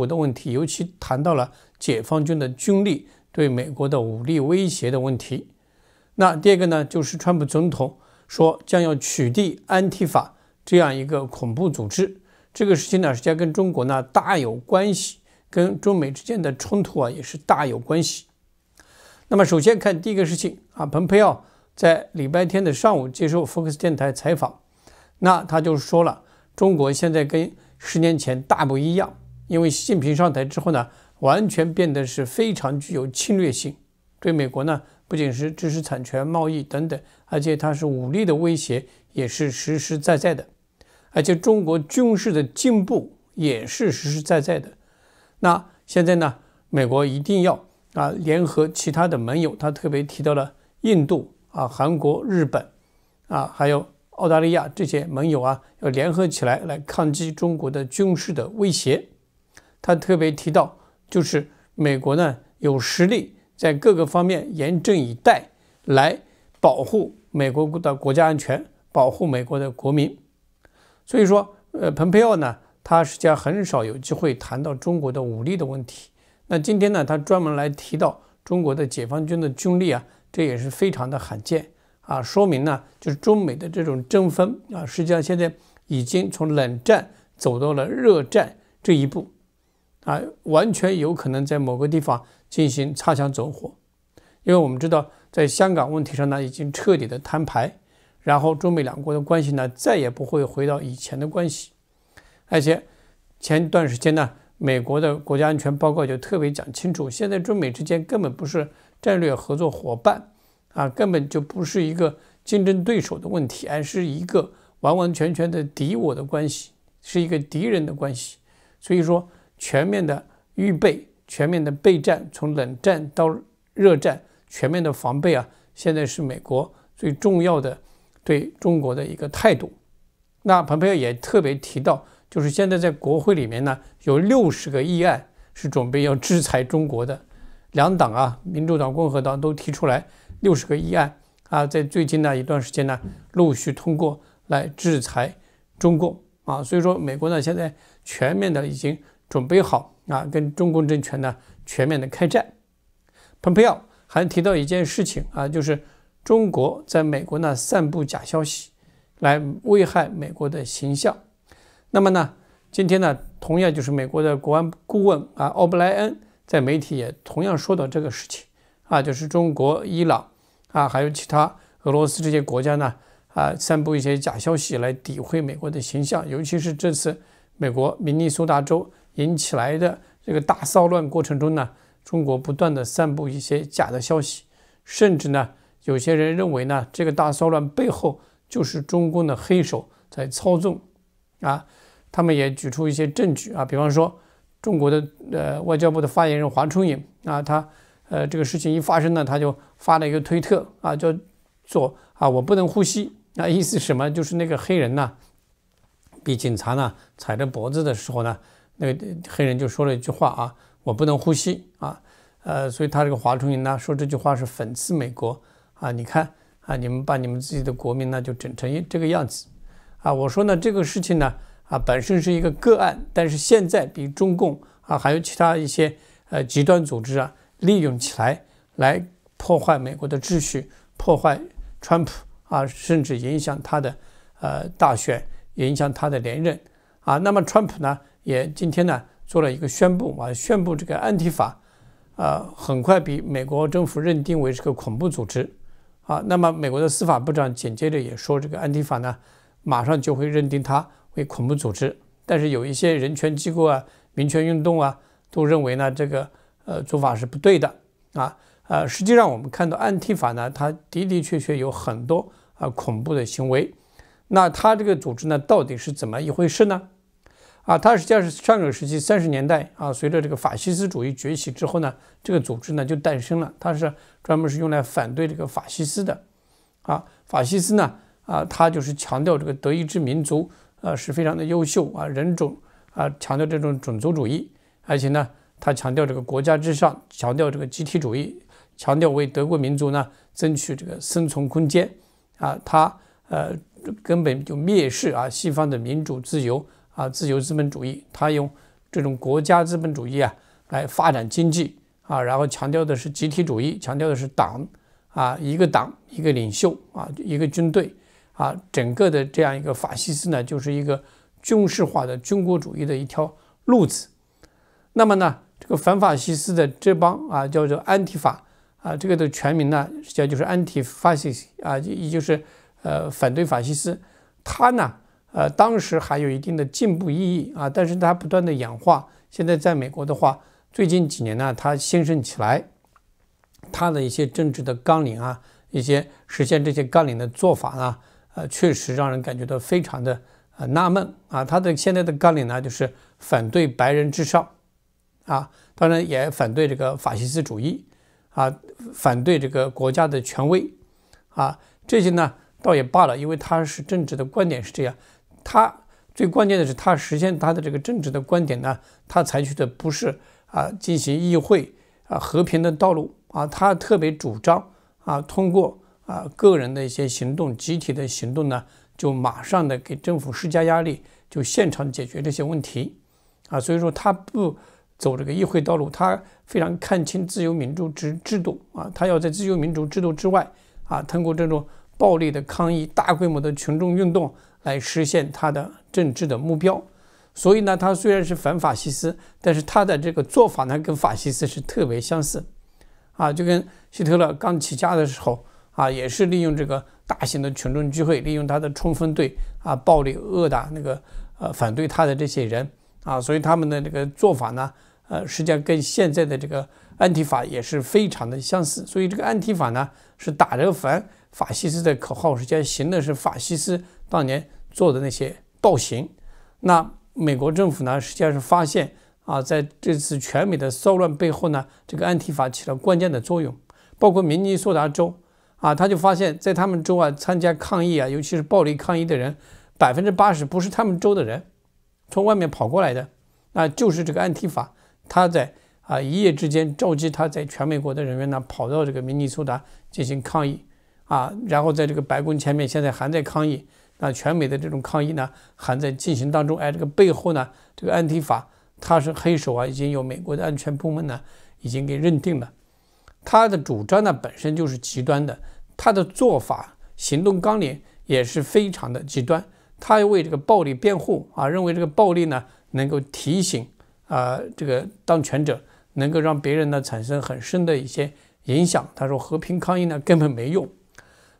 国的问题，尤其谈到了解放军的军力对美国的武力威胁的问题。那第二个呢，就是川普总统说将要取缔安提法这样一个恐怖组织，这个事情呢，实际上跟中国呢大有关系，跟中美之间的冲突啊也是大有关系。那么首先看第一个事情啊，蓬佩奥在礼拜天的上午接受福克斯电台采访，那他就说了，中国现在跟十年前大不一样。因为习近平上台之后呢，完全变得是非常具有侵略性。对美国呢，不仅是知识产权贸易等等，而且它是武力的威胁也是实实在在的。而且中国军事的进步也是实实在在的。那现在呢，美国一定要啊，联合其他的盟友，他特别提到了印度啊、韩国、日本啊，还有澳大利亚这些盟友啊，要联合起来来抗击中国的军事的威胁。他特别提到，就是美国呢有实力在各个方面严阵以待，来保护美国的国家安全，保护美国的国民。所以说，呃，蓬佩奥呢，他实际上很少有机会谈到中国的武力的问题。那今天呢，他专门来提到中国的解放军的军力啊，这也是非常的罕见啊，说明呢，就是中美的这种争锋啊，实际上现在已经从冷战走到了热战这一步。啊，完全有可能在某个地方进行擦枪走火，因为我们知道，在香港问题上呢，已经彻底的摊牌，然后中美两国的关系呢，再也不会回到以前的关系，而且前段时间呢，美国的国家安全报告就特别讲清楚，现在中美之间根本不是战略合作伙伴，啊，根本就不是一个竞争对手的问题，而是一个完完全全的敌我的关系，是一个敌人的关系，所以说。全面的预备，全面的备战，从冷战到热战，全面的防备啊！现在是美国最重要的对中国的一个态度。那蓬佩奥也特别提到，就是现在在国会里面呢，有六十个议案是准备要制裁中国的，两党啊，民主党、共和党都提出来六十个议案啊，在最近呢一段时间呢，陆续通过来制裁中共啊。所以说，美国呢现在全面的已经。准备好啊，跟中共政权呢全面的开战。蓬佩奥还提到一件事情啊，就是中国在美国呢散布假消息，来危害美国的形象。那么呢，今天呢，同样就是美国的国安顾问啊，奥布莱恩在媒体也同样说到这个事情啊，就是中国、伊朗啊，还有其他俄罗斯这些国家呢啊，散布一些假消息来诋毁美国的形象，尤其是这次美国明尼苏达州。引起来的这个大骚乱过程中呢，中国不断的散布一些假的消息，甚至呢，有些人认为呢，这个大骚乱背后就是中共的黑手在操纵，啊，他们也举出一些证据啊，比方说，中国的呃外交部的发言人华春莹啊，他呃这个事情一发生呢，他就发了一个推特啊，叫做啊我不能呼吸，那意思什么？就是那个黑人呢，被警察呢踩着脖子的时候呢。那个黑人就说了一句话啊：“我不能呼吸啊，呃，所以他这个华春莹呢说这句话是讽刺美国啊。你看啊，你们把你们自己的国民呢就整成这个样子啊。我说呢，这个事情呢啊本身是一个个案，但是现在比中共啊还有其他一些呃极端组织啊利用起来，来破坏美国的秩序，破坏川普啊，甚至影响他的呃大选，影响他的连任啊。那么川普呢？”也今天呢做了一个宣布啊，宣布这个安提法，呃，很快被美国政府认定为是个恐怖组织啊。那么美国的司法部长紧接着也说，这个安提法呢，马上就会认定他为恐怖组织。但是有一些人权机构啊、民权运动啊，都认为呢这个呃做法是不对的啊。呃，实际上我们看到安提法呢，它的的确确有很多啊恐怖的行为。那他这个组织呢，到底是怎么一回事呢？啊，它实际上是上个世纪三十年代啊，随着这个法西斯主义崛起之后呢，这个组织呢就诞生了。它是专门是用来反对这个法西斯的，啊，法西斯呢，啊，它就是强调这个德意志民族，呃，是非常的优秀啊，人种啊，强调这种种族主义，而且呢，它强调这个国家至上，强调这个集体主义，强调为德国民族呢争取这个生存空间，啊，它呃根本就蔑视啊西方的民主自由。啊，自由资本主义，他用这种国家资本主义啊来发展经济啊，然后强调的是集体主义，强调的是党啊，一个党一个领袖啊，一个军队啊，整个的这样一个法西斯呢，就是一个军事化的军国主义的一条路子。那么呢，这个反法西斯的这帮啊，叫做安提法啊，这个的全名呢，叫就是安提法西斯啊，也就是呃反对法西斯，他呢。呃，当时还有一定的进步意义啊，但是它不断的演化。现在在美国的话，最近几年呢，它兴盛起来，它的一些政治的纲领啊，一些实现这些纲领的做法啊，呃，确实让人感觉到非常的呃纳闷啊。它的现在的纲领呢，就是反对白人至上啊，当然也反对这个法西斯主义啊，反对这个国家的权威啊，这些呢倒也罢了，因为他是政治的观点是这样。他最关键的是，他实现他的这个政治的观点呢，他采取的不是啊进行议会啊和平的道路啊，他特别主张啊通过啊个人的一些行动、集体的行动呢，就马上的给政府施加压力，就现场解决这些问题啊，所以说他不走这个议会道路，他非常看清自由民主制制度啊，他要在自由民主制度之外啊，通过这种。暴力的抗议，大规模的群众运动来实现他的政治的目标。所以呢，他虽然是反法西斯，但是他的这个做法呢，跟法西斯是特别相似。啊，就跟希特勒刚起家的时候啊，也是利用这个大型的群众聚会，利用他的冲锋队啊，暴力殴打那个呃反对他的这些人啊。所以他们的这个做法呢，呃，实际上跟现在的这个安提法也是非常的相似。所以这个安提法呢，是打着反。法西斯的口号是上行的是法西斯当年做的那些暴行，那美国政府呢实际上是发现啊，在这次全美的骚乱背后呢，这个安提法起了关键的作用。包括明尼苏达州啊，他就发现，在他们州啊参加抗议啊，尤其是暴力抗议的人，百分之八十不是他们州的人，从外面跑过来的，那就是这个安提法，他在啊一夜之间召集他在全美国的人员呢，跑到这个明尼苏达进行抗议。啊，然后在这个白宫前面，现在还在抗议。那全美的这种抗议呢，还在进行当中。哎，这个背后呢，这个安提法他是黑手啊，已经有美国的安全部门呢已经给认定了。他的主张呢本身就是极端的，他的做法、行动纲领也是非常的极端。他为这个暴力辩护啊，认为这个暴力呢能够提醒啊这个当权者，能够让别人呢产生很深的一些影响。他说和平抗议呢根本没用。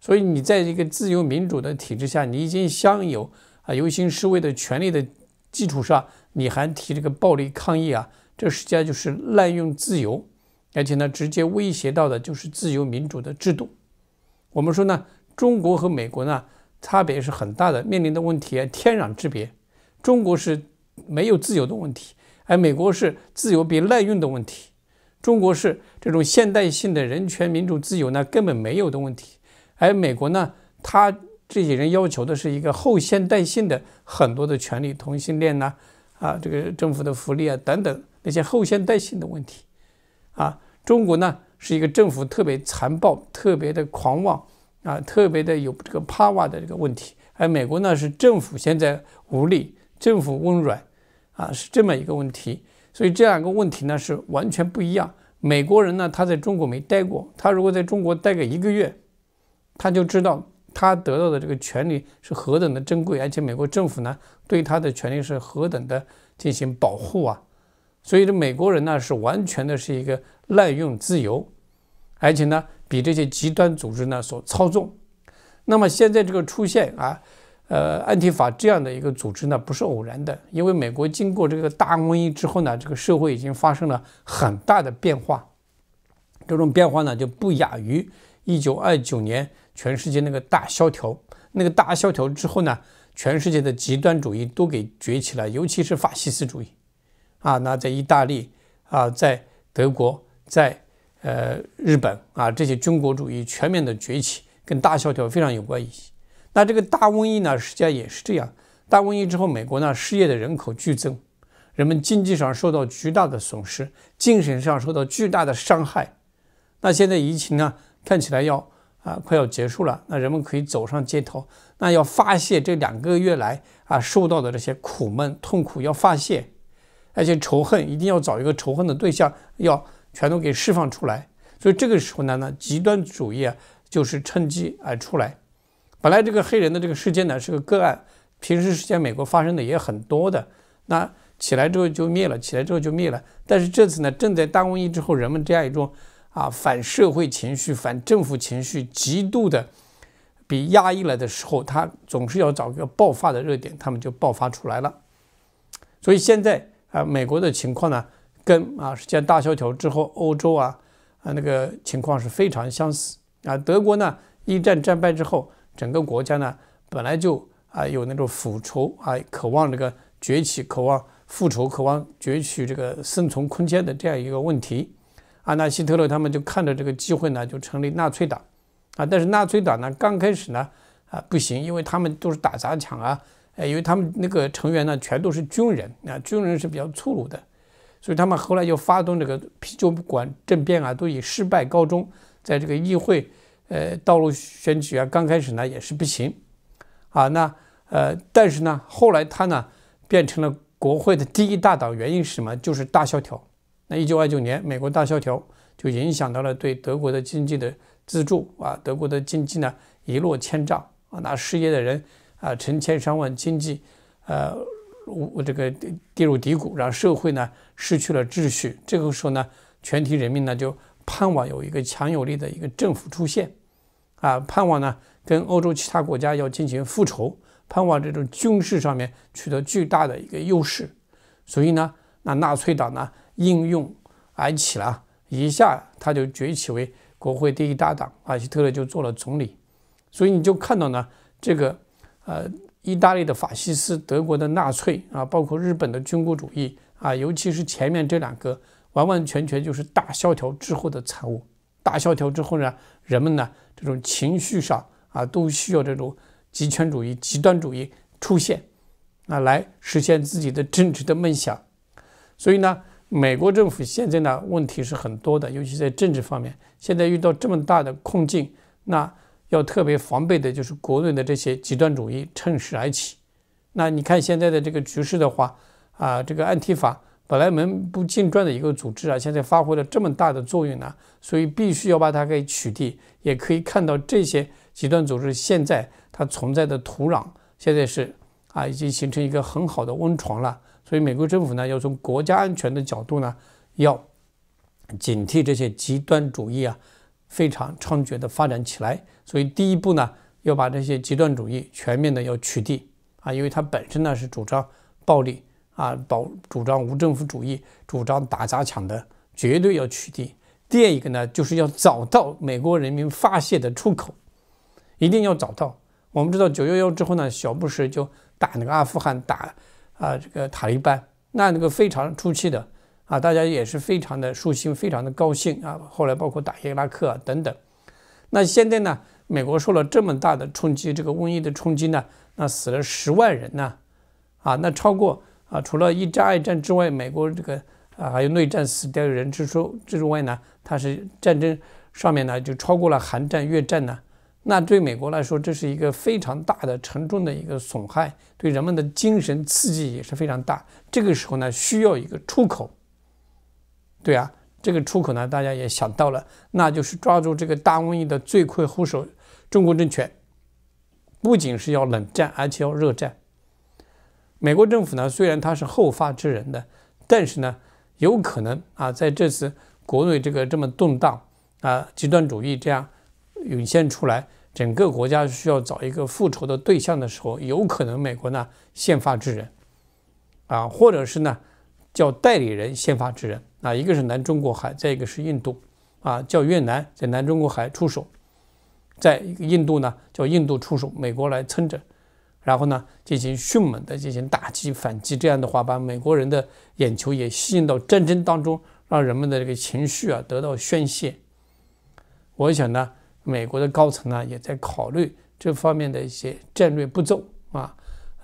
所以，你在一个自由民主的体制下，你已经享有啊游行示威的权利的基础上，你还提这个暴力抗议啊，这实际上就是滥用自由，而且呢，直接威胁到的就是自由民主的制度。我们说呢，中国和美国呢差别是很大的，面临的问题天壤之别。中国是没有自由的问题，而美国是自由被滥用的问题。中国是这种现代性的人权、民主、自由呢根本没有的问题。而美国呢，他这些人要求的是一个后现代性的很多的权利，同性恋呐，啊，这个政府的福利啊，等等那些后现代性的问题，啊，中国呢是一个政府特别残暴、特别的狂妄啊，特别的有这个 power 的这个问题。而美国呢是政府现在无力，政府温软，啊，是这么一个问题。所以这两个问题呢是完全不一样。美国人呢他在中国没待过，他如果在中国待个一个月。他就知道他得到的这个权利是何等的珍贵，而且美国政府呢对他的权利是何等的进行保护啊！所以这美国人呢是完全的是一个滥用自由，而且呢比这些极端组织呢所操纵。那么现在这个出现啊，呃安提法这样的一个组织呢不是偶然的，因为美国经过这个大瘟疫之后呢，这个社会已经发生了很大的变化，这种变化呢就不亚于。一九二九年，全世界那个大萧条，那个大萧条之后呢，全世界的极端主义都给崛起了，尤其是法西斯主义，啊，那在意大利啊，在德国，在呃日本啊，这些军国主义全面的崛起，跟大萧条非常有关系。那这个大瘟疫呢，实际上也是这样。大瘟疫之后，美国呢失业的人口剧增，人们经济上受到巨大的损失，精神上受到巨大的伤害。那现在疫情呢？看起来要啊快要结束了，那人们可以走上街头，那要发泄这两个月来啊受到的这些苦闷、痛苦要发泄，而且仇恨一定要找一个仇恨的对象，要全都给释放出来。所以这个时候呢，呢极端主义啊就是趁机而出来。本来这个黑人的这个事件呢是个个案，平时时间美国发生的也很多的，那起来之后就灭了，起来之后就灭了。但是这次呢，正在大瘟疫之后，人们这样一种。啊，反社会情绪、反政府情绪极度的被压抑了的时候，他总是要找个爆发的热点，他们就爆发出来了。所以现在啊，美国的情况呢，跟啊，世界大萧条之后欧洲啊啊那个情况是非常相似。啊，德国呢，一战战败之后，整个国家呢本来就啊有那种复仇啊，渴望这个崛起，渴望复仇，渴望攫取这个生存空间的这样一个问题。阿纳希特勒他们就看着这个机会呢，就成立纳粹党，啊，但是纳粹党呢刚开始呢啊不行，因为他们都是打砸抢啊，哎，因为他们那个成员呢全都是军人，啊，军人是比较粗鲁的，所以他们后来就发动这个啤酒馆政变啊，都以失败告终。在这个议会，呃，道路选举啊，刚开始呢也是不行，啊，那呃，但是呢后来他呢变成了国会的第一大党，原因是什么？就是大萧条。那一九二九年，美国大萧条就影响到了对德国的经济的资助啊，德国的经济呢一落千丈啊，那失业的人啊成千上万，经济呃这个跌入低谷，然后社会呢失去了秩序。这个时候呢，全体人民呢就盼望有一个强有力的一个政府出现，啊，盼望呢跟欧洲其他国家要进行复仇，盼望这种军事上面取得巨大的一个优势，所以呢。那纳粹党呢，应用而起了，一下他就崛起为国会第一大党，阿希特勒就做了总理。所以你就看到呢，这个呃，意大利的法西斯，德国的纳粹啊，包括日本的军国主义啊，尤其是前面这两个，完完全全就是大萧条之后的产物。大萧条之后呢，人们呢这种情绪上啊，都需要这种极权主义、极端主义出现，那来实现自己的政治的梦想。所以呢，美国政府现在呢问题是很多的，尤其在政治方面，现在遇到这么大的困境，那要特别防备的就是国内的这些极端主义趁势而起。那你看现在的这个局势的话，啊，这个安提法本来门不进砖的一个组织啊，现在发挥了这么大的作用呢，所以必须要把它给取缔。也可以看到这些极端组织现在它存在的土壤现在是啊，已经形成一个很好的温床了。所以美国政府呢，要从国家安全的角度呢，要警惕这些极端主义啊非常猖獗的发展起来。所以第一步呢，要把这些极端主义全面的要取缔啊，因为它本身呢是主张暴力啊，保主张无政府主义，主张打砸抢的，绝对要取缔。第二一个呢，就是要找到美国人民发泄的出口，一定要找到。我们知道九幺幺之后呢，小布什就打那个阿富汗打。啊，这个塔利班，那那个非常出气的，啊，大家也是非常的舒心，非常的高兴啊。后来包括打伊拉克啊、等等，那现在呢，美国受了这么大的冲击，这个瘟疫的冲击呢，那死了十万人呢，啊，那超过啊，除了一战、二战之外，美国这个啊还有内战死掉的人之数之外呢，它是战争上面呢就超过了韩战、越战呢。那对美国来说，这是一个非常大的、沉重的一个损害，对人们的精神刺激也是非常大。这个时候呢，需要一个出口。对啊，这个出口呢，大家也想到了，那就是抓住这个大瘟疫的罪魁祸首——中国政权。不仅是要冷战，而且要热战。美国政府呢，虽然他是后发制人的，但是呢，有可能啊，在这次国内这个这么动荡啊，极端主义这样涌现出来。整个国家需要找一个复仇的对象的时候，有可能美国呢先发制人，啊，或者是呢叫代理人先发制人啊，一个是南中国海，再一个是印度，啊，叫越南在南中国海出手，在印度呢叫印度出手，美国来撑着，然后呢进行迅猛的进行打击反击，这样的话把美国人的眼球也吸引到战争当中，让人们的这个情绪啊得到宣泄。我想呢。美国的高层呢，也在考虑这方面的一些战略步骤啊。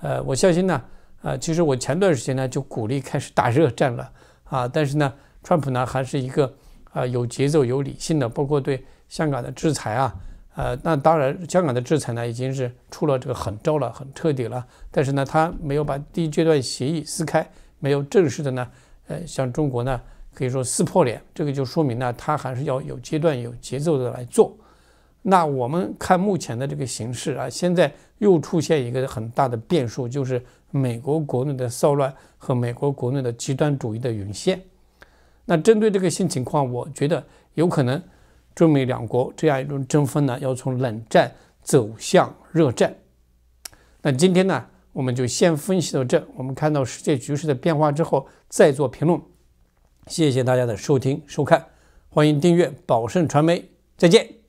呃，我相信呢，呃，其实我前段时间呢就鼓励开始打热战了啊。但是呢，川普呢还是一个啊有节奏、有理性的，包括对香港的制裁啊。呃，那当然，香港的制裁呢已经是出了这个狠招了，很彻底了。但是呢，他没有把第一阶段协议撕开，没有正式的呢，呃，向中国呢可以说撕破脸。这个就说明呢，他还是要有阶段、有节奏的来做。那我们看目前的这个形势啊，现在又出现一个很大的变数，就是美国国内的骚乱和美国国内的极端主义的涌现。那针对这个新情况，我觉得有可能中美两国这样一种争锋呢，要从冷战走向热战。那今天呢，我们就先分析到这。我们看到世界局势的变化之后，再做评论。谢谢大家的收听收看，欢迎订阅宝盛传媒，再见。